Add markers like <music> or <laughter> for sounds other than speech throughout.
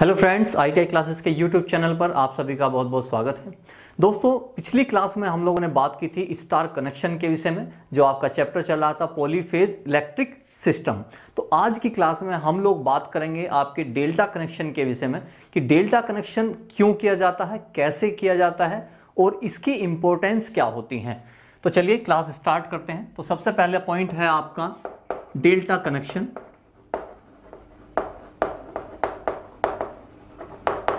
hello friends ITI classes के YouTube channel पर आप सभी का बहुत बहुत स्वागत है दोस्तों पिछली क्लास में हम लोगों ने बात की थी स्टार कनेक्शन के विषय में जो आपका चैप्टर चल रहा था पॉलीफेज इलेक्ट्रिक सिस्टम तो आज की क्लास में हम लोग बात करेंगे आपके डेल्टा कनेक्शन के विषय में कि डेल्टा कनेक्शन क्यों किया जाता है कैसे किया जाता है और इसकी इम्पोर्टेंस क्या होती हैं तो चलिए क्लास स्टार्ट करते हैं तो सबसे पहले पॉइंट है आपका डेल्टा कनेक्शन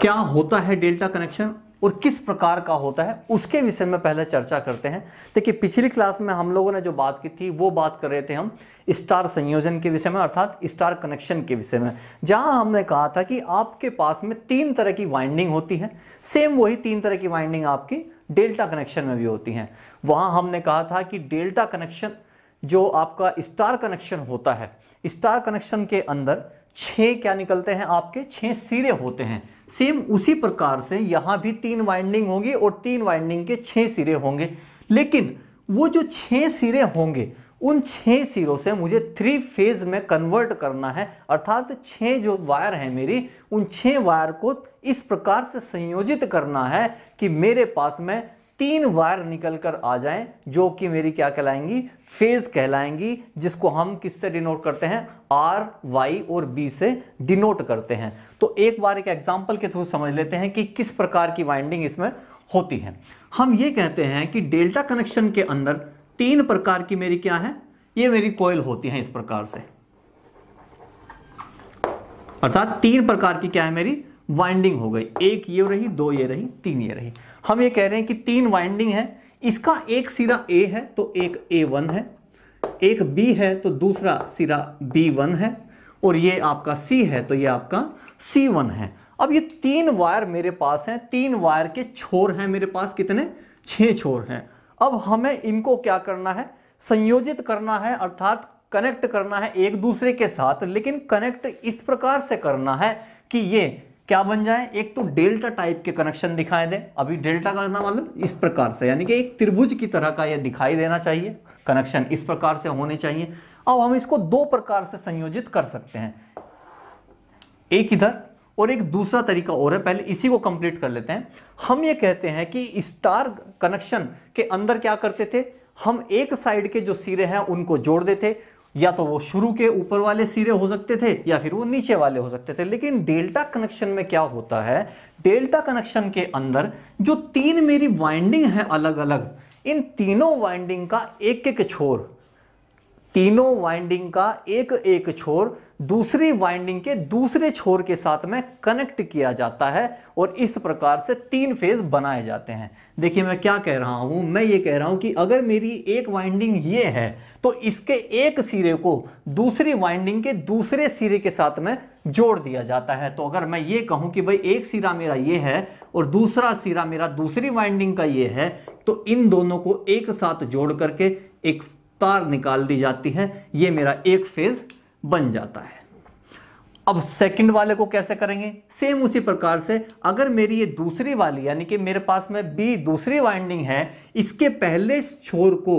क्या होता है डेल्टा कनेक्शन और किस प्रकार का होता है उसके विषय में पहले चर्चा करते हैं देखिए पिछली क्लास में हम लोगों ने जो बात की थी वो बात कर रहे थे हम स्टार संयोजन के विषय में अर्थात स्टार कनेक्शन के विषय में जहां हमने कहा था कि आपके पास में तीन तरह की वाइंडिंग होती है सेम वही तीन तरह की वाइंडिंग आपकी डेल्टा कनेक्शन में भी होती है वहाँ हमने कहा था कि डेल्टा कनेक्शन जो आपका स्टार कनेक्शन होता है स्टार कनेक्शन के अंदर छः क्या निकलते हैं आपके छः सिरे होते हैं सेम उसी प्रकार से यहाँ भी तीन वाइंडिंग होगी और तीन वाइंडिंग के छः सिरे होंगे लेकिन वो जो छः सिरे होंगे उन छः सिरों से मुझे थ्री फेज में कन्वर्ट करना है अर्थात छः जो वायर है मेरी उन छः वायर को इस प्रकार से संयोजित करना है कि मेरे पास में तीन वायर निकल कर आ जाएं जो कि मेरी क्या कहलाएंगी फेज कहलाएंगी जिसको हम किससे डिनोट करते हैं आर वाई और बी से डिनोट करते हैं तो एक बार एक एग्जाम्पल के थ्रू समझ लेते हैं कि किस प्रकार की वाइंडिंग इसमें होती है हम ये कहते हैं कि डेल्टा कनेक्शन के अंदर तीन प्रकार की मेरी क्या है ये मेरी कोयल होती है इस प्रकार से अर्थात तीन प्रकार की क्या है मेरी वाइंडिंग हो गई एक ये रही दो ये रही तीन ये रही हम ये कह रहे हैं कि तीन वाइंडिंग है इसका एक सिरा ए है तो एक ए वन है एक बी है तो दूसरा सिरा बी वन है और ये आपका सी है तो ये आपका सी वन है अब ये तीन वायर मेरे पास हैं तीन वायर के छोर हैं मेरे पास कितने छह छोर हैं अब हमें इनको क्या करना है संयोजित करना है अर्थात कनेक्ट करना है एक दूसरे के साथ लेकिन कनेक्ट इस प्रकार से करना है कि ये क्या बन जाए एक तो डेल्टा टाइप के कनेक्शन दिखाई दे अभी डेल्टा का मतलब इस प्रकार से यानी कि एक त्रिभुज की तरह का यह दिखाई देना चाहिए कनेक्शन इस प्रकार से होने चाहिए अब हम इसको दो प्रकार से संयोजित कर सकते हैं एक इधर और एक दूसरा तरीका और है पहले इसी को कंप्लीट कर लेते हैं हम ये कहते हैं कि स्टार कनेक्शन के अंदर क्या करते थे हम एक साइड के जो सिरे हैं उनको जोड़ देते या तो वो शुरू के ऊपर वाले सिरे हो सकते थे या फिर वो नीचे वाले हो सकते थे लेकिन डेल्टा कनेक्शन में क्या होता है डेल्टा कनेक्शन के अंदर जो तीन मेरी वाइंडिंग है अलग अलग इन तीनों वाइंडिंग का एक एक छोर तीनों वाइंडिंग का एक एक छोर दूसरी वाइंडिंग के दूसरे छोर के साथ में कनेक्ट किया जाता है और इस प्रकार से तीन फेज बनाए जाते हैं देखिए मैं क्या कह रहा हूँ मैं ये कह रहा हूं कि अगर मेरी एक वाइंडिंग ये है तो इसके एक सिरे को दूसरी वाइंडिंग के दूसरे सिरे के साथ में जोड़ दिया जाता है तो अगर मैं ये कहूँ कि भाई एक सिरा मेरा ये है और दूसरा सिरा मेरा दूसरी वाइंडिंग का ये है तो इन दोनों को एक साथ जोड़ करके एक तार निकाल दी जाती है ये मेरा एक फेज बन जाता है अब सेकंड वाले को कैसे करेंगे सेम उसी प्रकार से अगर मेरी ये दूसरी वाली यानी कि मेरे पास में बी दूसरी वाइंडिंग है इसके पहले छोर को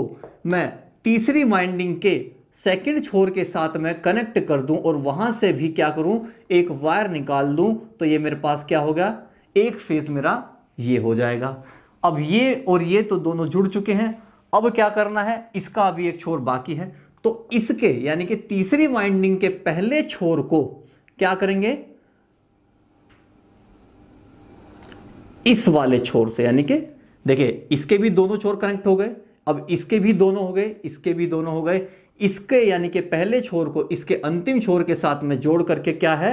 मैं तीसरी वाइंडिंग के सेकंड छोर के साथ मैं कनेक्ट कर दूं और वहां से भी क्या करूं एक वायर निकाल दूं तो ये मेरे पास क्या हो गया एक फेज मेरा ये हो जाएगा अब ये और ये तो दोनों जुड़ चुके हैं अब क्या करना है इसका अभी एक छोर बाकी है तो इसके यानी कि तीसरी वाइंडिंग के पहले छोर को क्या करेंगे इस वाले छोर से यानी कि देखिए इसके भी दोनों छोर कनेक्ट हो गए अब इसके भी दोनों हो गए इसके भी दोनों हो गए इसके यानी कि पहले छोर को इसके अंतिम छोर के साथ में जोड़ करके क्या है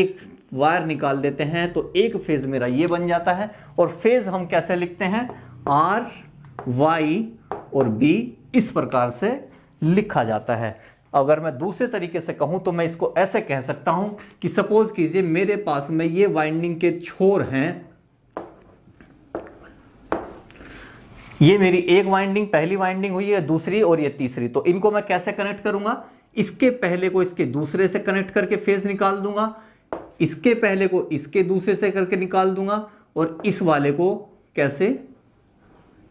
एक वायर निकाल देते हैं तो एक फेज मेरा ये बन जाता है और फेज हम कैसे लिखते हैं आर वाई और बी इस प्रकार से लिखा जाता है अगर मैं दूसरे तरीके से कहूं तो मैं इसको ऐसे कह सकता हूं कि सपोज कीजिए मेरे पास में ये वाइंडिंग के छोर हैं ये मेरी एक वाइंडिंग पहली वाइंडिंग हुई है दूसरी और ये तीसरी तो इनको मैं कैसे कनेक्ट करूंगा इसके पहले को इसके दूसरे से कनेक्ट करके फेज निकाल दूंगा इसके पहले को इसके दूसरे से करके निकाल दूंगा और इस वाले को कैसे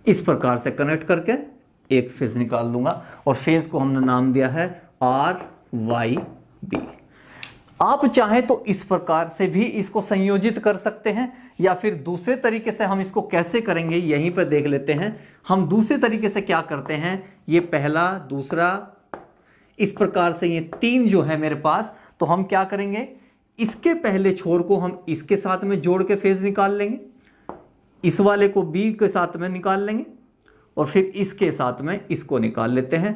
इस प्रकार से कनेक्ट करके एक फेज निकाल लूंगा और फेज को हमने नाम दिया है आर वाई बी आप चाहें तो इस प्रकार से भी इसको संयोजित कर सकते हैं या फिर दूसरे तरीके से हम इसको कैसे करेंगे यहीं पर देख लेते हैं हम दूसरे तरीके से क्या करते हैं ये पहला दूसरा इस प्रकार से ये तीन जो है मेरे पास तो हम क्या करेंगे इसके पहले छोर को हम इसके साथ में जोड़ के फेज निकाल लेंगे इस वाले को बी के साथ में निकाल लेंगे और फिर इसके साथ में इसको निकाल लेते हैं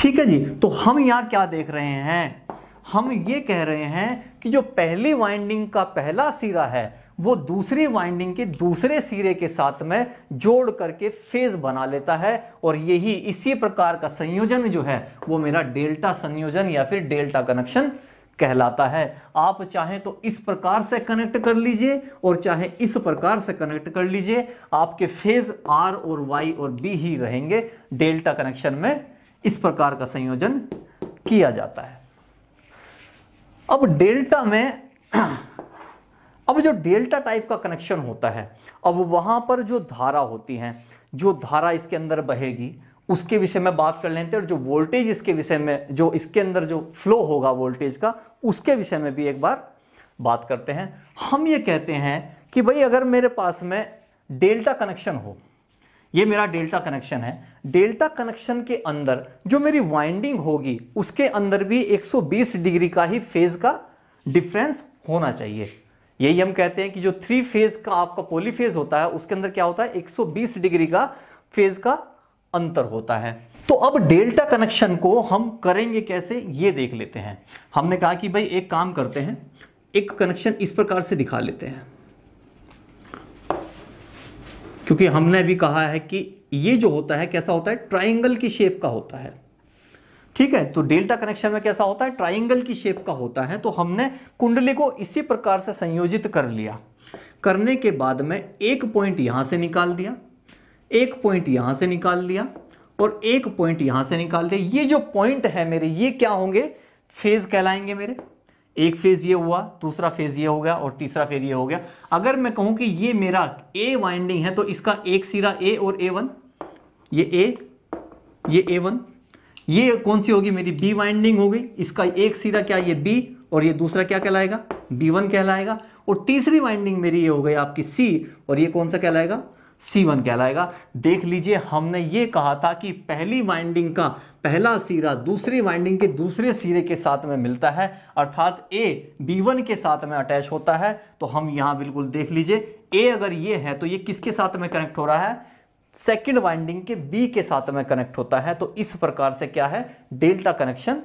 ठीक है जी तो हम यहां क्या देख रहे हैं हम ये कह रहे हैं कि जो पहली वाइंडिंग का पहला सिरा है वो दूसरी वाइंडिंग के दूसरे सिरे के साथ में जोड़ करके फेज बना लेता है और यही इसी प्रकार का संयोजन जो है वो मेरा डेल्टा संयोजन या फिर डेल्टा कनेक्शन कहलाता है आप चाहें तो इस प्रकार से कनेक्ट कर लीजिए और चाहे इस प्रकार से कनेक्ट कर लीजिए आपके फेज आर और वाई और बी ही रहेंगे डेल्टा कनेक्शन में इस प्रकार का संयोजन किया जाता है अब डेल्टा में अब जो डेल्टा टाइप का कनेक्शन होता है अब वहां पर जो धारा होती है जो धारा इसके अंदर बहेगी उसके विषय में बात कर लेते हैं और जो वोल्टेज इसके विषय में जो इसके अंदर जो फ्लो होगा वोल्टेज का उसके विषय में भी एक बार बात करते हैं हम ये कहते हैं कि भाई अगर मेरे पास में डेल्टा कनेक्शन हो ये मेरा डेल्टा कनेक्शन है डेल्टा कनेक्शन के अंदर जो मेरी वाइंडिंग होगी उसके अंदर भी 120 डिग्री का ही फेज का डिफरेंस होना चाहिए यही हम कहते हैं कि जो थ्री फेज का आपका पोलीफेज होता है उसके अंदर क्या होता है 120 डिग्री का फेज का अंतर होता है तो अब डेल्टा कनेक्शन को हम करेंगे कैसे ये देख लेते हैं हमने कहा कि भाई एक काम करते हैं एक कनेक्शन इस प्रकार से दिखा लेते हैं क्योंकि हमने भी कहा है कि ये जो होता है कैसा होता है ट्राइंगल की शेप का होता है ठीक है तो डेल्टा कनेक्शन में कैसा होता है ट्राइंगल की शेप का होता है तो हमने कुंडली को इसी प्रकार से संयोजित कर लिया करने के बाद में एक पॉइंट यहां से निकाल दिया एक पॉइंट यहां से निकाल लिया और एक पॉइंट यहां से निकाल दिया ये जो पॉइंट है मेरे ये क्या होंगे फेज कहलाएंगे मेरे एक फेज ये हुआ दूसरा फेज ये हो गया और तीसरा फेज ये हो गया अगर मैं कहूं कि ये मेरा ए वाइंडिंग है तो इसका एक सिरा ए और ए वन ये ए ये ए वन ये कौन सी होगी मेरी बी वाइंडिंग हो गई इसका एक सिरा क्या ये बी और ये दूसरा क्या कहलाएगा बी वन कहलाएगा और तीसरी वाइंडिंग मेरी ये हो गई आपकी सी और ये कौन सा कहलाएगा C1 कहलाएगा देख लीजिए हमने ये कहा था कि पहली वाइंडिंग का पहला सिरा दूसरी वाइंडिंग के दूसरे सिरे के साथ में मिलता है अर्थात ए B1 के साथ में अटैच होता है तो हम यहां बिल्कुल देख लीजिए ए अगर ये है तो ये किसके साथ में कनेक्ट हो रहा है सेकेंड वाइंडिंग के बी के साथ में कनेक्ट होता है तो इस प्रकार से क्या है डेल्टा कनेक्शन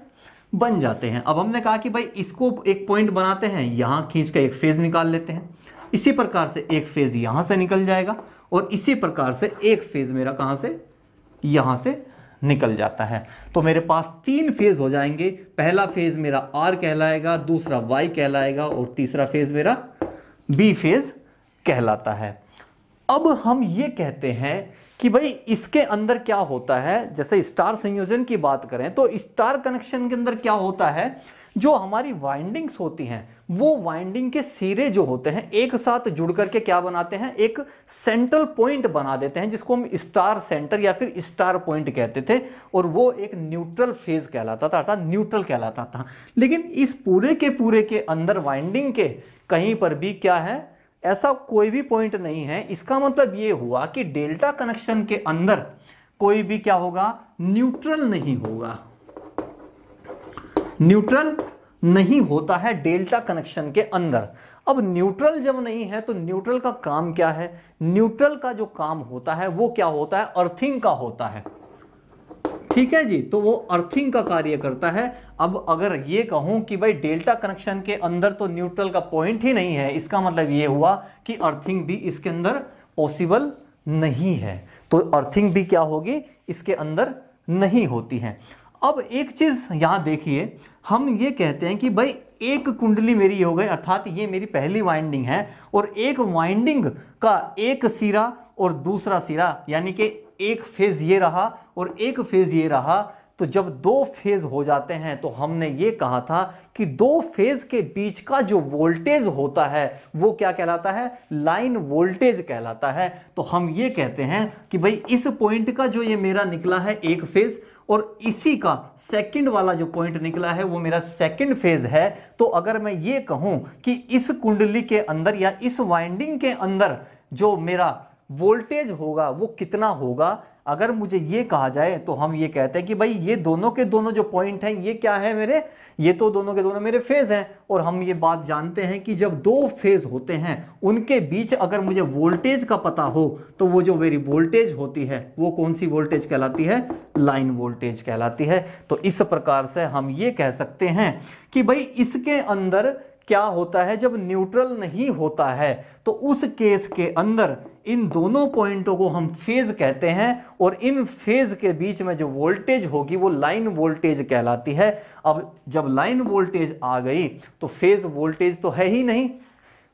बन जाते हैं अब हमने कहा कि भाई इसको एक पॉइंट बनाते हैं यहां खींच कर एक फेज निकाल लेते हैं इसी प्रकार से एक फेज यहां से निकल जाएगा और इसी प्रकार से एक फेज मेरा कहां से यहां से निकल जाता है तो मेरे पास तीन फेज हो जाएंगे पहला फेज मेरा आर कहलाएगा दूसरा वाई कहलाएगा और तीसरा फेज मेरा बी फेज कहलाता है अब हम ये कहते हैं कि भाई इसके अंदर क्या होता है जैसे स्टार संयोजन की बात करें तो स्टार कनेक्शन के अंदर क्या होता है जो हमारी वाइंडिंग्स होती हैं वो वाइंडिंग के सिरे जो होते हैं एक साथ जुड़ करके क्या बनाते हैं एक सेंट्रल पॉइंट बना देते हैं जिसको हम स्टार सेंटर या फिर स्टार पॉइंट कहते थे और वो एक न्यूट्रल फेज कहलाता था अर्थात न्यूट्रल कहलाता था लेकिन इस पूरे के पूरे के अंदर वाइंडिंग के कहीं पर भी क्या है ऐसा कोई भी पॉइंट नहीं है इसका मतलब ये हुआ कि डेल्टा कनेक्शन के अंदर कोई भी क्या होगा न्यूट्रल नहीं होगा न्यूट्रल नहीं होता है डेल्टा कनेक्शन के अंदर अब न्यूट्रल जब नहीं है तो न्यूट्रल का काम क्या है न्यूट्रल का जो काम होता है वो क्या होता है अर्थिंग का होता है ठीक है जी तो वो अर्थिंग का कार्य करता है अब अगर ये कहूं कि भाई डेल्टा कनेक्शन के अंदर तो न्यूट्रल का पॉइंट ही नहीं है इसका मतलब ये हुआ कि अर्थिंग भी इसके अंदर पॉसिबल नहीं है तो अर्थिंग भी क्या होगी इसके अंदर नहीं होती है अब एक चीज़ यहाँ देखिए हम ये कहते हैं कि भाई एक कुंडली मेरी हो गई अर्थात ये मेरी पहली वाइंडिंग है और एक वाइंडिंग का एक सिरा और दूसरा सिरा यानी कि एक फेज़ ये रहा और एक फेज़ ये रहा तो जब दो फेज़ हो जाते हैं तो हमने ये कहा था कि दो फेज़ के बीच का जो वोल्टेज होता है वो क्या कहलाता है लाइन वोल्टेज कहलाता है तो हम ये कहते हैं कि भाई इस पॉइंट का जो ये मेरा निकला है एक फेज़ और इसी का सेकंड वाला जो पॉइंट निकला है वो मेरा सेकंड फेज है तो अगर मैं ये कहूं कि इस कुंडली के अंदर या इस वाइंडिंग के अंदर जो मेरा वोल्टेज होगा वो कितना होगा अगर मुझे ये कहा जाए तो हम ये कहते हैं कि भाई ये दोनों के दोनों जो पॉइंट हैं ये क्या है मेरे ये तो दोनों के दोनों मेरे फेज हैं और हम ये बात जानते हैं कि जब दो फेज होते हैं उनके बीच अगर मुझे वोल्टेज का पता हो तो वो जो मेरी वोल्टेज होती है वो कौन सी वोल्टेज कहलाती है लाइन वोल्टेज कहलाती है तो इस प्रकार से हम ये कह सकते हैं कि भाई इसके अंदर क्या होता है जब न्यूट्रल नहीं होता है तो उस केस के अंदर इन दोनों पॉइंटों को हम फेज कहते हैं और इन फेज के बीच में जो वोल्टेज होगी वो लाइन वोल्टेज कहलाती है अब जब लाइन वोल्टेज आ गई तो फेज वोल्टेज तो है ही नहीं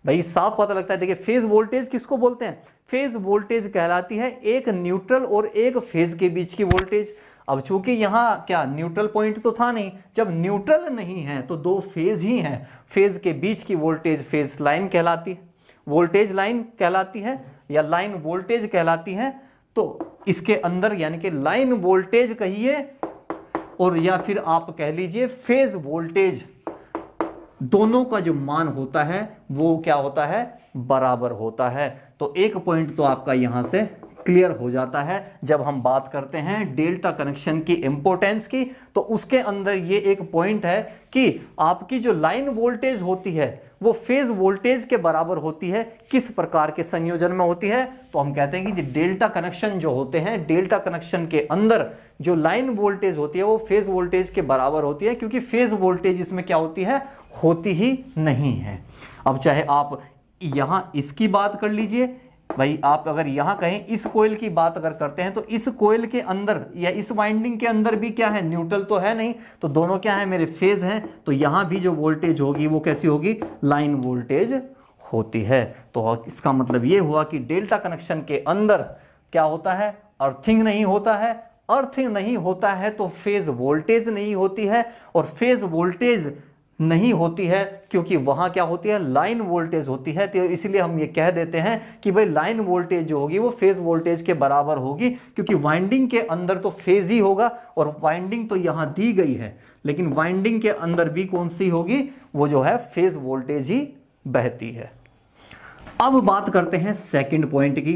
भाई साफ पता लगता है देखिए फेज वोल्टेज किसको बोलते हैं फेज वोल्टेज कहलाती है एक न्यूट्रल और एक फेज के बीच की वोल्टेज अब चूंकि यहाँ क्या न्यूट्रल पॉइंट तो था नहीं जब न्यूट्रल नहीं है तो दो फेज ही हैं फेज के बीच की वोल्टेज फेज लाइन कहलाती है वोल्टेज लाइन कहलाती है या लाइन वोल्टेज कहलाती है तो इसके अंदर यानी कि लाइन वोल्टेज कहिए और या फिर आप कह लीजिए फेज वोल्टेज दोनों का जो मान होता है वो क्या होता है बराबर होता है तो एक पॉइंट तो आपका यहां से क्लियर हो जाता है जब हम बात करते हैं डेल्टा कनेक्शन की इंपोर्टेंस की तो उसके अंदर ये एक पॉइंट है कि आपकी जो लाइन वोल्टेज होती है वो फेज वोल्टेज के बराबर होती है किस प्रकार के संयोजन में होती है तो हम कहते हैं कि डेल्टा कनेक्शन जो होते हैं डेल्टा कनेक्शन के अंदर जो लाइन वोल्टेज होती है वो फेज वोल्टेज के बराबर होती है क्योंकि फेज वोल्टेज इसमें क्या होती है होती ही नहीं है अब चाहे आप यहां इसकी बात कर लीजिए भाई आप अगर यहां कहें इस कोयल की बात अगर करते हैं तो इस कोयल के अंदर या इस वाइंडिंग के अंदर भी क्या है न्यूट्रल तो है नहीं तो दोनों क्या है मेरे फेज हैं तो यहां भी जो वोल्टेज होगी वो कैसी होगी लाइन वोल्टेज होती है तो इसका मतलब ये हुआ कि डेल्टा कनेक्शन के अंदर क्या होता है अर्थिंग नहीं होता है अर्थिंग नहीं होता है तो फेज वोल्टेज नहीं होती है और फेज वोल्टेज नहीं होती है क्योंकि वहां क्या होती है लाइन वोल्टेज होती है तो इसलिए हम ये कह देते हैं कि भाई लाइन वोल्टेज जो होगी वो फेज़ वोल्टेज के बराबर होगी क्योंकि वाइंडिंग के अंदर तो फेज़ ही होगा और वाइंडिंग तो यहां दी गई है लेकिन वाइंडिंग के अंदर भी कौन सी होगी वो जो है फेज़ वोल्टेज ही बहती है अब बात करते हैं सेकेंड पॉइंट की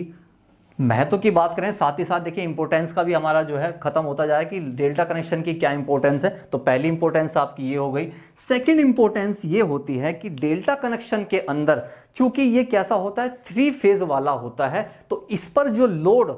महत्व की बात करें साथ ही साथ देखिए इंपोर्टेंस का भी हमारा जो है खत्म होता जा रहा है कि डेल्टा कनेक्शन की क्या इंपॉर्टेंस है तो पहली इंपॉर्टेंस आपकी ये हो गई सेकंड इंपॉर्टेंस ये होती है कि डेल्टा कनेक्शन के अंदर चूंकि ये कैसा होता है थ्री फेज वाला होता है तो इस पर जो लोड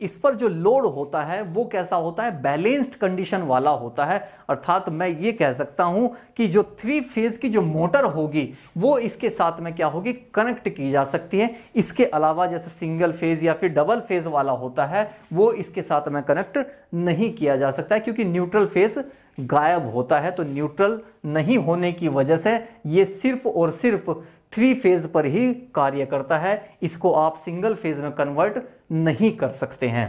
इस पर जो लोड होता है वो कैसा होता है बैलेंस्ड कंडीशन वाला होता है अर्थात मैं ये कह सकता हूँ कि जो थ्री फेज की जो मोटर होगी वो इसके साथ में क्या होगी कनेक्ट की जा सकती है इसके अलावा जैसे सिंगल फेज या फिर डबल फेज वाला होता है वो इसके साथ में कनेक्ट नहीं किया जा सकता है क्योंकि न्यूट्रल फेज गायब होता है तो न्यूट्रल नहीं होने की वजह से ये सिर्फ और सिर्फ थ्री फेज पर ही कार्य करता है इसको आप सिंगल फेज में कन्वर्ट नहीं कर सकते हैं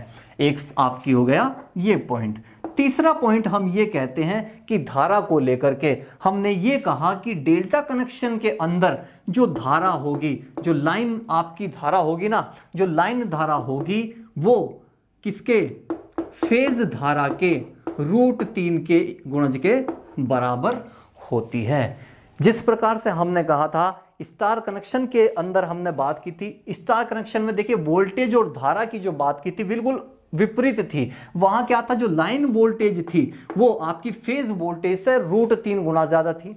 एक आपकी हो गया ये पॉइंट तीसरा पॉइंट हम ये कहते हैं कि धारा को लेकर के हमने ये कहा कि डेल्टा कनेक्शन के अंदर जो धारा होगी जो लाइन आपकी धारा होगी ना जो लाइन धारा होगी वो किसके फेज धारा के रूट तीन के गुणज के बराबर होती है जिस प्रकार से हमने कहा था स्टार कनेक्शन के अंदर हमने बात की थी स्टार कनेक्शन में देखिए वोल्टेज और धारा की जो बात की थी बिल्कुल विपरीत थी वहां क्या था जो लाइन वोल्टेज थी वो आपकी फेज वोल्टेज से रूट तीन गुना ज़्यादा थी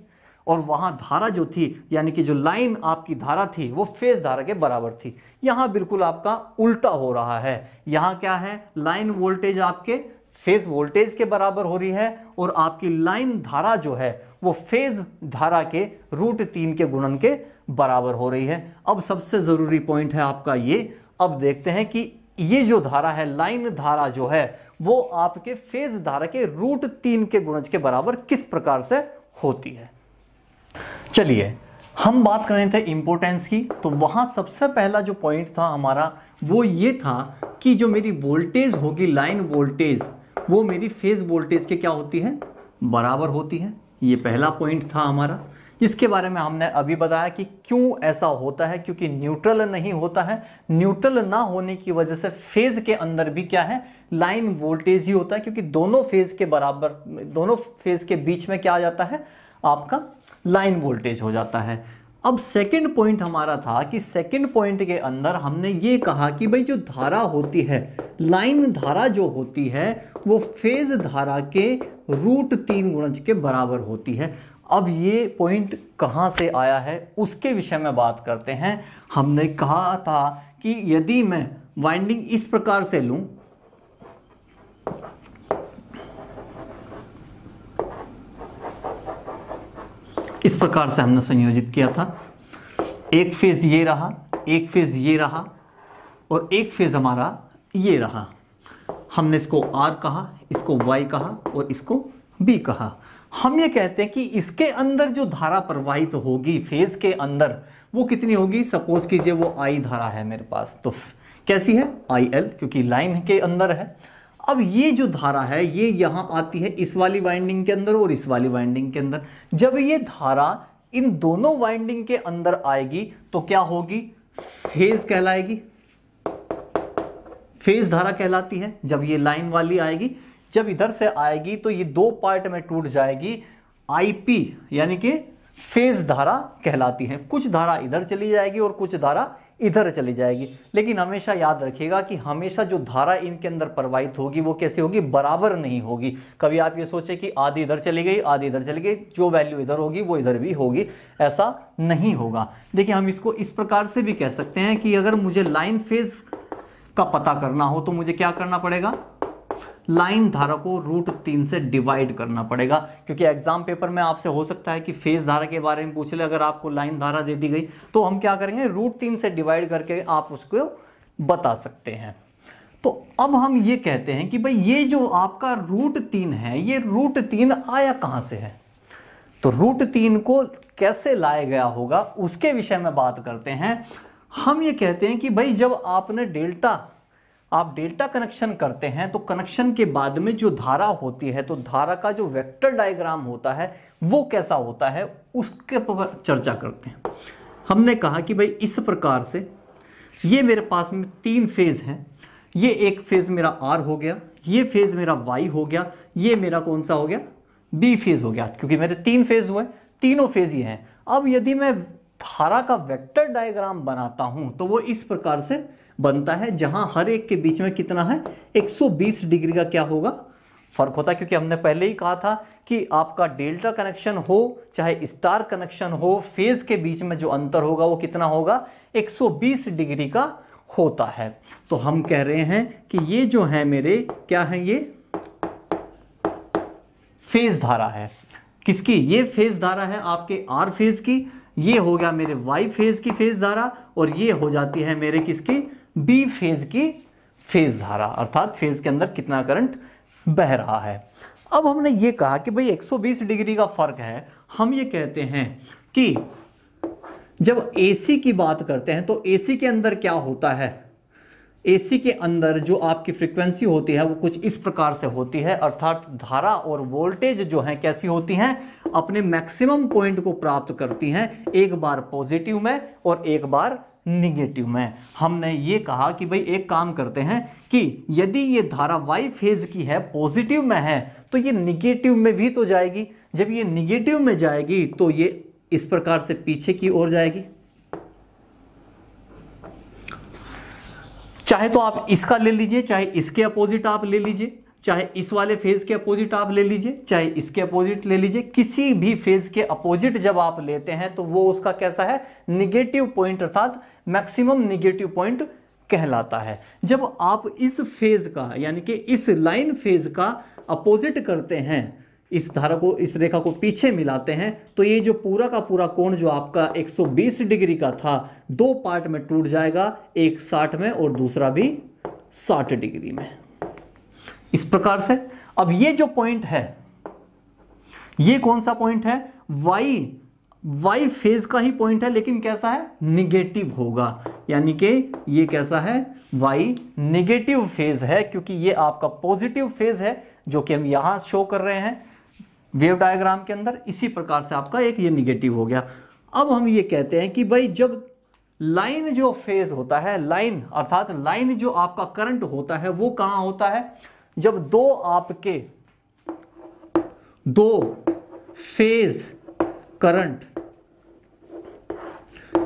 और वहां धारा जो थी यानी कि जो लाइन आपकी धारा थी वो फेज धारा के बराबर थी यहाँ बिल्कुल आपका उल्टा हो रहा है यहाँ क्या है लाइन वोल्टेज आपके फेज वोल्टेज के बराबर हो रही है और आपकी लाइन धारा जो है वो फेज धारा के रूट तीन के गुणन के बराबर हो रही है अब सबसे ज़रूरी पॉइंट है आपका ये अब देखते हैं कि ये जो धारा है लाइन धारा जो है वो आपके फेज धारा के रूट तीन के गुणज के बराबर किस प्रकार से होती है चलिए हम बात कर रहे थे इम्पोर्टेंस की तो वहाँ सबसे पहला जो पॉइंट था हमारा वो ये था कि जो मेरी वोल्टेज होगी लाइन वोल्टेज वो मेरी फेज वोल्टेज के क्या होती है बराबर होती है ये पहला पॉइंट था हमारा इसके बारे में हमने अभी बताया कि क्यों ऐसा होता है क्योंकि न्यूट्रल नहीं होता है न्यूट्रल ना होने की वजह से फेज के अंदर भी क्या है लाइन वोल्टेज ही होता है क्योंकि दोनों फेज के बराबर दोनों फेज के बीच में क्या आ जाता है आपका लाइन वोल्टेज हो जाता है अब सेकंड पॉइंट हमारा था कि सेकंड पॉइंट के अंदर हमने ये कहा कि भाई जो धारा होती है लाइन धारा जो होती है वो फेज धारा के रूट तीन गुणज के बराबर होती है अब ये पॉइंट कहाँ से आया है उसके विषय में बात करते हैं हमने कहा था कि यदि मैं वाइंडिंग इस प्रकार से लूँ इस प्रकार से हमने संयोजित किया था एक फेज़ ये रहा एक फेज़ ये रहा और एक फेज़ हमारा ये रहा हमने इसको आर कहा इसको वाई कहा और इसको बी कहा हम ये कहते हैं कि इसके अंदर जो धारा प्रवाहित तो होगी फेज के अंदर वो कितनी होगी सपोज कीजिए वो आई धारा है मेरे पास तो कैसी है आई एल क्योंकि लाइन के अंदर है अब ये जो धारा है ये यहां आती है इस वाली वाइंडिंग के अंदर और इस वाली वाइंडिंग के अंदर जब ये धारा इन दोनों वाइंडिंग के अंदर आएगी तो क्या होगी फेज कहलाएगी फेज धारा कहलाती है जब ये लाइन वाली आएगी जब इधर से आएगी तो ये दो पार्ट में टूट जाएगी आईपी यानी कि फेज धारा कहलाती है कुछ धारा इधर चली जाएगी और कुछ धारा इधर चली जाएगी लेकिन हमेशा याद रखिएगा कि हमेशा जो धारा इनके अंदर प्रवाहित होगी वो कैसे होगी बराबर नहीं होगी कभी आप ये सोचें कि आधी इधर चली गई आधी इधर चली गई जो वैल्यू इधर होगी वो इधर भी होगी ऐसा नहीं होगा देखिए हम इसको इस प्रकार से भी कह सकते हैं कि अगर मुझे लाइन फेज का पता करना हो तो मुझे क्या करना पड़ेगा लाइन धारा को रूट तीन से डिवाइड करना पड़ेगा क्योंकि एग्जाम पेपर में आपसे हो सकता है कि फेज धारा के बारे में पूछ ले अगर आपको लाइन धारा दे दी गई तो हम क्या करेंगे रूट तीन से डिवाइड करके आप उसको बता सकते हैं तो अब हम ये कहते हैं कि भाई ये जो आपका रूट तीन है ये रूट तीन आया कहाँ से है तो रूट तीन को कैसे लाया गया होगा उसके विषय में बात करते हैं हम ये कहते हैं कि भाई जब आपने डेल्टा आप डेल्टा कनेक्शन करते हैं तो कनेक्शन के बाद में जो धारा होती है तो धारा का जो वेक्टर डायग्राम होता है वो कैसा होता है उसके पर चर्चा करते हैं हमने कहा कि भाई इस प्रकार से ये मेरे पास में तीन फेज़ हैं ये एक फेज़ मेरा आर हो गया ये फेज़ मेरा वाई हो गया ये मेरा कौन सा हो गया बी फेज़ हो गया क्योंकि मेरे तीन फेज़ हुए तीनों फेज़ ये हैं अब यदि मैं धारा का वेक्टर डायग्राम बनाता हूं तो वो इस प्रकार से बनता है जहां हर एक के बीच में कितना है 120 डिग्री का क्या होगा फर्क होता है क्योंकि हमने पहले ही कहा था कि आपका डेल्टा कनेक्शन हो चाहे स्टार कनेक्शन हो फेज के बीच में जो अंतर होगा वो कितना होगा 120 डिग्री का होता है तो हम कह रहे हैं कि ये जो है मेरे क्या है ये फेज धारा है किसकी ये फेज धारा है आपके आर फेज की ये हो गया मेरे वाई फेज की फेज धारा और ये हो जाती है मेरे किसकी बी फेज की फेज धारा अर्थात फेज के अंदर कितना करंट बह रहा है अब हमने ये कहा कि भाई 120 डिग्री का फर्क है हम ये कहते हैं कि जब एसी की बात करते हैं तो एसी के अंदर क्या होता है एसी के अंदर जो आपकी फ्रीक्वेंसी होती है वो कुछ इस प्रकार से होती है अर्थात धारा और वोल्टेज जो है कैसी होती हैं अपने मैक्सिमम पॉइंट को प्राप्त करती हैं एक बार पॉजिटिव में और एक बार निगेटिव में हमने ये कहा कि भाई एक काम करते हैं कि यदि ये धारा वाई फेज की है पॉजिटिव में है तो ये निगेटिव में भी तो जाएगी जब ये निगेटिव में जाएगी तो ये इस प्रकार से पीछे की ओर जाएगी चाहे तो आप इसका ले लीजिए चाहे इसके अपोजिट आप ले लीजिए चाहे इस वाले फेज के अपोजिट आप ले लीजिए चाहे इसके अपोजिट ले लीजिए किसी भी फेज के अपोजिट जब आप लेते हैं तो वो उसका कैसा है निगेटिव पॉइंट अर्थात मैक्सिमम निगेटिव पॉइंट कहलाता है जब आप इस फेज का यानी कि इस लाइन फेज का अपोजिट करते हैं इस धारा को इस रेखा को पीछे मिलाते हैं तो ये जो पूरा का पूरा कोण जो आपका 120 डिग्री का था दो पार्ट में टूट जाएगा एक 60 में और दूसरा भी 60 डिग्री में इस प्रकार से अब ये जो पॉइंट है ये कौन सा पॉइंट है वाई वाई फेज का ही पॉइंट है लेकिन कैसा है निगेटिव होगा यानी कि ये कैसा है वाई निगेटिव फेज है क्योंकि ये आपका पॉजिटिव फेज है जो कि हम यहां शो कर रहे हैं वेव डायग्राम के अंदर इसी प्रकार से आपका एक ये निगेटिव हो गया अब हम ये कहते हैं कि भाई जब लाइन जो फेज होता है लाइन अर्थात लाइन जो आपका करंट होता है वो कहां होता है जब दो आपके दो फेज करंट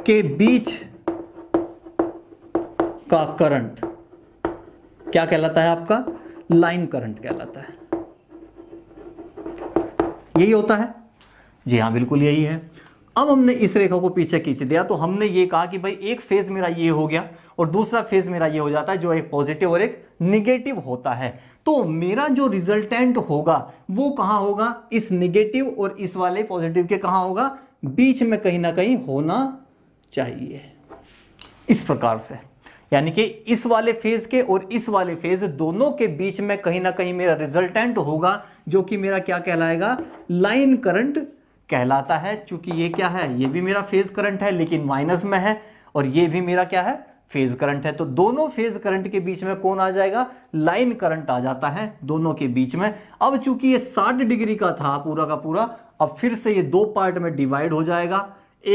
के बीच का करंट क्या कहलाता है आपका लाइन करंट कहलाता है यही होता है जी हाँ बिल्कुल यही है अब हमने इस रेखा को पीछे खींच दिया तो हमने ये कहा कि भाई एक फेज मेरा ये हो गया और दूसरा फेज मेरा ये हो जाता है जो एक पॉजिटिव और एक निगेटिव होता है तो मेरा जो रिजल्टेंट होगा वो कहां होगा इस निगेटिव और इस वाले पॉजिटिव के कहां होगा बीच में कहीं ना कहीं होना चाहिए इस प्रकार से यानी कि इस वाले फेज के और इस वाले फेज दोनों के बीच में कहीं ना कहीं मेरा रिजल्टेंट होगा जो कि मेरा क्या कहलाएगा लाइन करंट कहलाता है चूंकि ये क्या है ये भी मेरा फेज करंट है लेकिन माइनस में है और ये भी मेरा क्या है फेज करंट है तो दोनों फेज करंट के बीच में कौन आ जाएगा लाइन करंट आ जाता है दोनों के बीच में अब चूंकि ये 60 डिग्री का था पूरा का पूरा अब फिर से ये दो पार्ट में डिवाइड हो जाएगा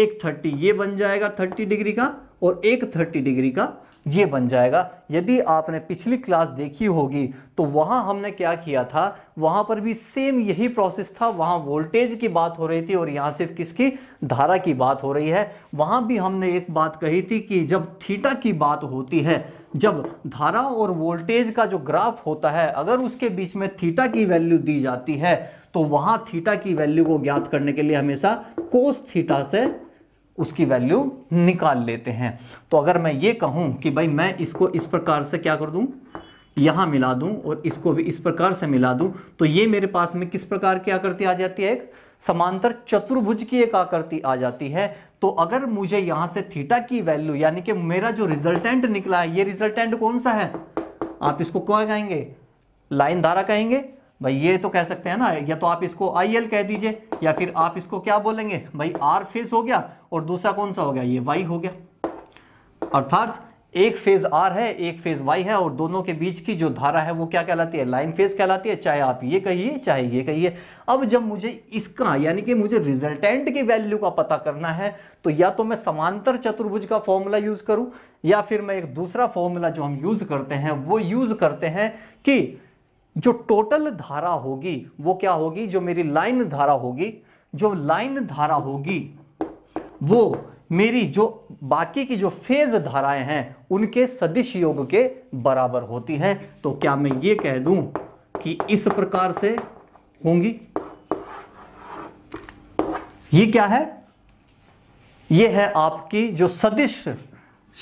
एक थर्टी ये बन जाएगा थर्टी डिग्री का और एक थर्टी डिग्री का ये बन जाएगा यदि आपने पिछली क्लास देखी होगी तो वहाँ हमने क्या किया था वहां पर भी सेम यही प्रोसेस था वहाँ वोल्टेज की बात हो रही थी और यहाँ सिर्फ किसकी धारा की बात हो रही है वहाँ भी हमने एक बात कही थी कि जब थीटा की बात होती है जब धारा और वोल्टेज का जो ग्राफ होता है अगर उसके बीच में थीटा की वैल्यू दी जाती है तो वहाँ थीटा की वैल्यू को ज्ञात करने के लिए हमेशा कोस थीटा से उसकी वैल्यू निकाल लेते हैं तो अगर मैं ये कहूँ कि भाई मैं इसको इस प्रकार से क्या कर दूँ यहाँ मिला दूँ और इसको भी इस प्रकार से मिला दूँ तो ये मेरे पास में किस प्रकार की आकृति आ जाती है एक समांतर चतुर्भुज की एक आकृति आ जाती है तो अगर मुझे यहाँ से थीटा की वैल्यू यानी कि मेरा जो रिजल्टेंट निकला है ये रिजल्टेंट कौन सा है आप इसको क्या कहेंगे लाइन धारा कहेंगे भाई ये तो कह सकते हैं ना या तो आप इसको आई एल कह दीजिए या फिर आप इसको क्या बोलेंगे भाई आर फेज हो गया और दूसरा कौन सा हो गया ये वाई हो गया अर्थात एक फेज आर है एक फेज वाई है और दोनों के बीच की जो धारा है वो क्या कहलाती है लाइन फेज कहलाती है चाहे आप ये कहिए चाहे ये कहिए अब जब मुझे इसका यानी कि मुझे रिजल्टेंट की वैल्यू का पता करना है तो या तो मैं समांतर चतुर्भुज का फॉर्मूला यूज करूं या फिर मैं एक दूसरा फॉर्मूला जो हम यूज करते हैं वो यूज करते हैं कि जो टोटल धारा होगी वो क्या होगी जो मेरी लाइन धारा होगी जो लाइन धारा होगी वो मेरी जो बाकी की जो फेज धाराएं हैं उनके सदिश योग के बराबर होती हैं तो क्या मैं ये कह दूं कि इस प्रकार से होंगी ये क्या है ये है आपकी जो सदिश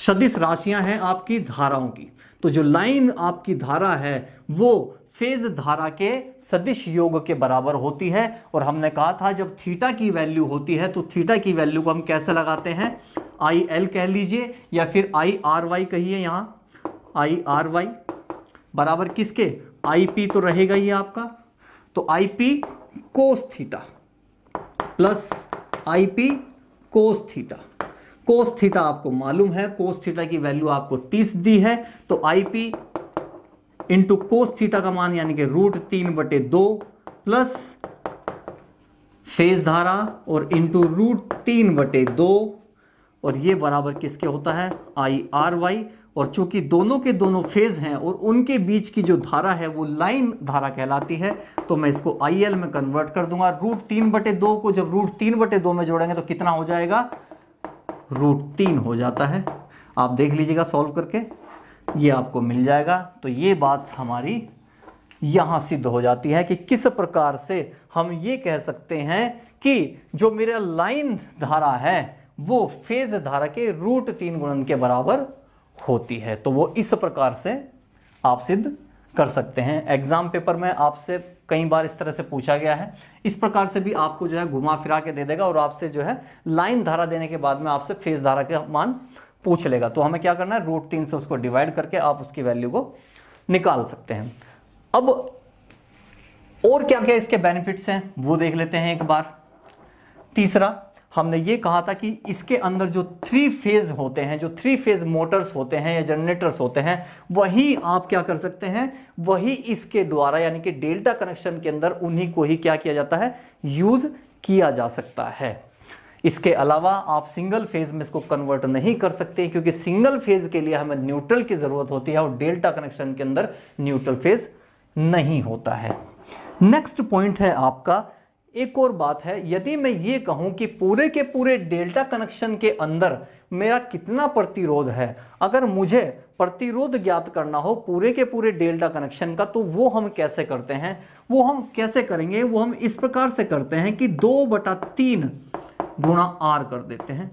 सदिश राशियां हैं आपकी धाराओं की तो जो लाइन आपकी धारा है वो फेज धारा के सदिश योग के बराबर होती है और हमने कहा था जब थीटा की वैल्यू होती है तो थीटा की वैल्यू को हम कैसे लगाते हैं आई एल कह लीजिए या फिर आई आर वाई कहिए यहाँ आई आर वाई बराबर किसके आई पी तो रहेगा ही आपका तो I P cos theta plus I P cos theta cos theta आपको मालूम है कोस थीटा की वैल्यू आपको 30 दी है तो I P into cos theta का मान यानी कि रूट तीन बटे दो प्लस फेज धारा और इंटू रूट तीन बटे दो और ये बराबर किसके होता है आई आर वाई और चूंकि दोनों के दोनों फेज हैं और उनके बीच की जो धारा है वो लाइन धारा कहलाती है तो मैं इसको आई एल में कन्वर्ट कर दूंगा रूट तीन बटे दो को जब रूट तीन बटे दो में जोड़ेंगे तो कितना हो जाएगा रूट तीन हो जाता है आप देख लीजिएगा सॉल्व करके ये आपको मिल जाएगा तो ये बात हमारी यहाँ सिद्ध हो जाती है कि किस प्रकार से हम ये कह सकते हैं कि जो मेरा लाइन धारा है वो फेज धारा के रूट तीन गुणन के बराबर होती है तो वो इस प्रकार से आप सिद्ध कर सकते हैं एग्ज़ाम पेपर में आपसे कई बार इस तरह से पूछा गया है इस प्रकार से भी आपको जो है घुमा फिरा के दे देगा और आपसे जो है लाइन धारा देने के बाद में आपसे फेज धारा का मान पूछ लेगा तो हमें क्या करना है रूट तीन से उसको डिवाइड करके आप उसकी वैल्यू को निकाल सकते हैं अब और क्या क्या इसके बेनिफिट्स हैं वो देख लेते हैं एक बार तीसरा हमने ये कहा था कि इसके अंदर जो थ्री फेज होते हैं जो थ्री फेज मोटर्स होते हैं या जनरेटर्स होते हैं वही आप क्या कर सकते हैं वही इसके द्वारा यानी कि डेल्टा कनेक्शन के अंदर उन्हीं को ही क्या किया जाता है यूज किया जा सकता है इसके अलावा आप सिंगल फेज में इसको कन्वर्ट नहीं कर सकते क्योंकि सिंगल फेज के लिए हमें न्यूट्रल की ज़रूरत होती है और डेल्टा कनेक्शन के अंदर न्यूट्रल फेज नहीं होता है नेक्स्ट पॉइंट है आपका एक और बात है यदि मैं ये कहूं कि पूरे के पूरे डेल्टा कनेक्शन के अंदर मेरा कितना प्रतिरोध है अगर मुझे प्रतिरोध ज्ञात करना हो पूरे के पूरे डेल्टा कनेक्शन का तो वो हम कैसे करते हैं वो हम कैसे करेंगे वो हम इस प्रकार से करते हैं कि दो बटा तीन गुणा आर कर देते हैं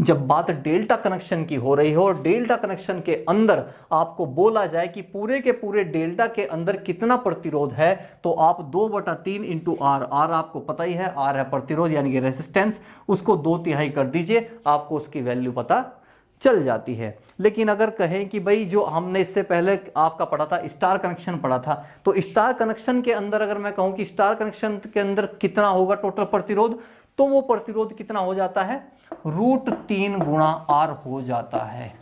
जब बात डेल्टा कनेक्शन की हो रही हो और डेल्टा कनेक्शन के अंदर आपको बोला जाए कि पूरे के पूरे डेल्टा के अंदर कितना प्रतिरोध है तो आप दो बटा तीन इंटू आर आर आपको पता ही है आर है प्रतिरोध यानी कि रेजिस्टेंस उसको दो तिहाई कर दीजिए आपको उसकी वैल्यू पता चल जाती है लेकिन अगर कहें कि भाई जो हमने इससे पहले आपका पढ़ा था स्टार कनेक्शन पढ़ा था तो स्टार कनेक्शन के अंदर अगर मैं कहूं कि स्टार कनेक्शन के अंदर कितना होगा टोटल प्रतिरोध तो वो प्रतिरोध कितना हो जाता है रूट तीन गुणा आर हो जाता है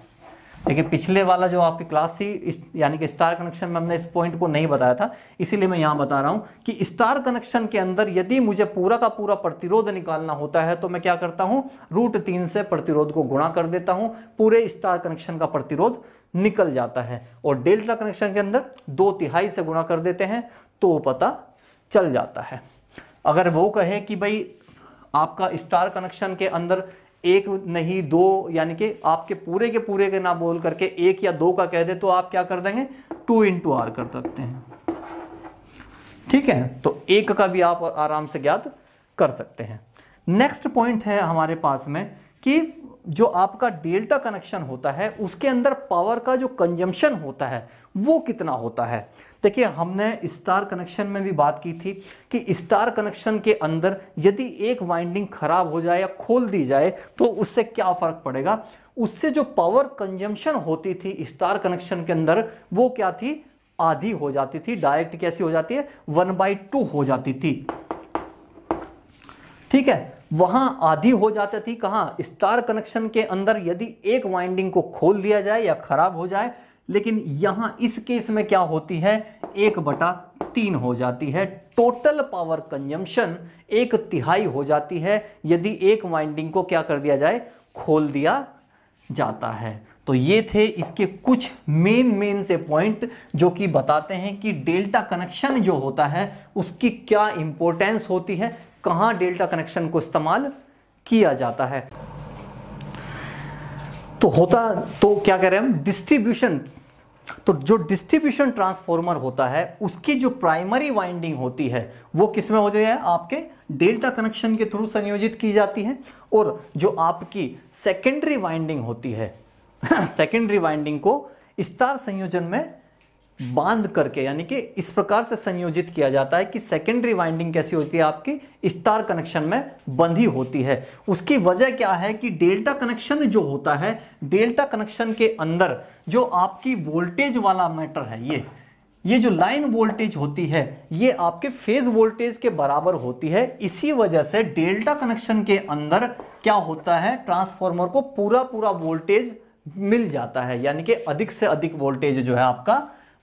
देखिए पिछले वाला जो आपकी क्लास थी यानी कि स्टार कनेक्शन में हमने इस पॉइंट को नहीं बताया था इसीलिए मैं यहां बता रहा हूं कि स्टार कनेक्शन के अंदर यदि मुझे पूरा का पूरा प्रतिरोध निकालना होता है तो मैं क्या करता हूं रूट तीन से प्रतिरोध को गुणा कर देता हूँ पूरे स्टार कनेक्शन का प्रतिरोध निकल जाता है और डेल्टा कनेक्शन के अंदर दो तिहाई से गुणा कर देते हैं तो पता चल जाता है अगर वो कहे कि भाई आपका स्टार कनेक्शन के अंदर एक नहीं दो यानी कि आपके पूरे के पूरे के ना बोल करके एक या दो का कह दे तो आप क्या कर देंगे टू इंटू आर कर सकते हैं ठीक है तो एक का भी आप आराम से ज्ञात कर सकते हैं नेक्स्ट पॉइंट है हमारे पास में कि जो आपका डेल्टा कनेक्शन होता है उसके अंदर पावर का जो कंजम्पशन होता है वो कितना होता है देखिए हमने स्टार कनेक्शन में भी बात की थी कि स्टार कनेक्शन के अंदर यदि एक वाइंडिंग खराब हो जाए या खोल दी जाए तो उससे क्या फ़र्क पड़ेगा उससे जो पावर कंजम्पशन होती थी स्टार कनेक्शन के अंदर वो क्या थी आधी हो जाती थी डायरेक्ट कैसी हो जाती है वन बाई टू हो जाती थी ठीक है वहां आधी हो जाती थी कहा स्टार कनेक्शन के अंदर यदि एक वाइंडिंग को खोल दिया जाए या खराब हो जाए लेकिन यहां इस केस में क्या होती है एक बटा तीन हो जाती है टोटल पावर कंजम्पशन एक तिहाई हो जाती है यदि एक वाइंडिंग को क्या कर दिया जाए खोल दिया जाता है तो ये थे इसके कुछ मेन मेन से पॉइंट जो कि बताते हैं कि डेल्टा कनेक्शन जो होता है उसकी क्या इंपॉर्टेंस होती है कहाँ डेल्टा कनेक्शन को इस्तेमाल किया जाता है तो होता तो क्या कह रहे हैं हम डिस्ट्रीब्यूशन तो जो डिस्ट्रीब्यूशन ट्रांसफॉर्मर होता है उसकी जो प्राइमरी वाइंडिंग होती है वो किसमें होती है आपके डेल्टा कनेक्शन के थ्रू संयोजित की जाती है और जो आपकी सेकेंडरी वाइंडिंग होती है सेकेंडरी <laughs> वाइंडिंग को स्टार संयोजन में बांध करके यानी कि इस प्रकार से संयोजित किया जाता है कि सेकेंडरी वाइंडिंग कैसी होती है आपकी स्टार कनेक्शन में बंधी होती है उसकी वजह क्या है कि डेल्टा कनेक्शन जो होता है डेल्टा कनेक्शन के अंदर जो आपकी वोल्टेज वाला मैटर है ये ये जो लाइन वोल्टेज होती है ये आपके फेज वोल्टेज के बराबर होती है इसी वजह से डेल्टा कनेक्शन के अंदर क्या होता है ट्रांसफार्मर को पूरा पूरा वोल्टेज मिल जाता है यानी कि अधिक से अधिक वोल्टेज जो है आपका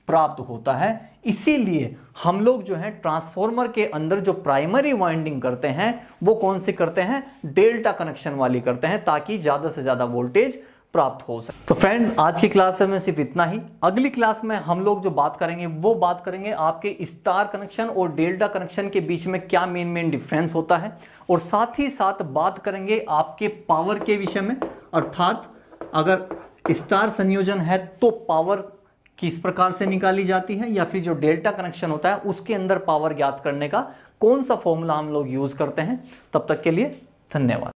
प्राप्त होता है इसीलिए हम लोग जो है ट्रांसफार्मर के अंदर जो प्राइमरी वाइंडिंग करते हैं वो कौन सी करते हैं डेल्टा कनेक्शन वाली करते हैं ताकि ज़्यादा से ज़्यादा वोल्टेज प्राप्त हो सके तो फ्रेंड्स आज की क्लास में सिर्फ इतना ही अगली क्लास में हम लोग जो बात करेंगे वो बात करेंगे आपके स्टार कनेक्शन और डेल्टा कनेक्शन के बीच में क्या मेन मेन डिफरेंस होता है और साथ ही साथ बात करेंगे आपके पावर के विषय में अर्थात अगर स्टार संयोजन है तो पावर किस प्रकार से निकाली जाती है या फिर जो डेल्टा कनेक्शन होता है उसके अंदर पावर ज्ञात करने का कौन सा फॉर्मूला हम लोग यूज करते हैं तब तक के लिए धन्यवाद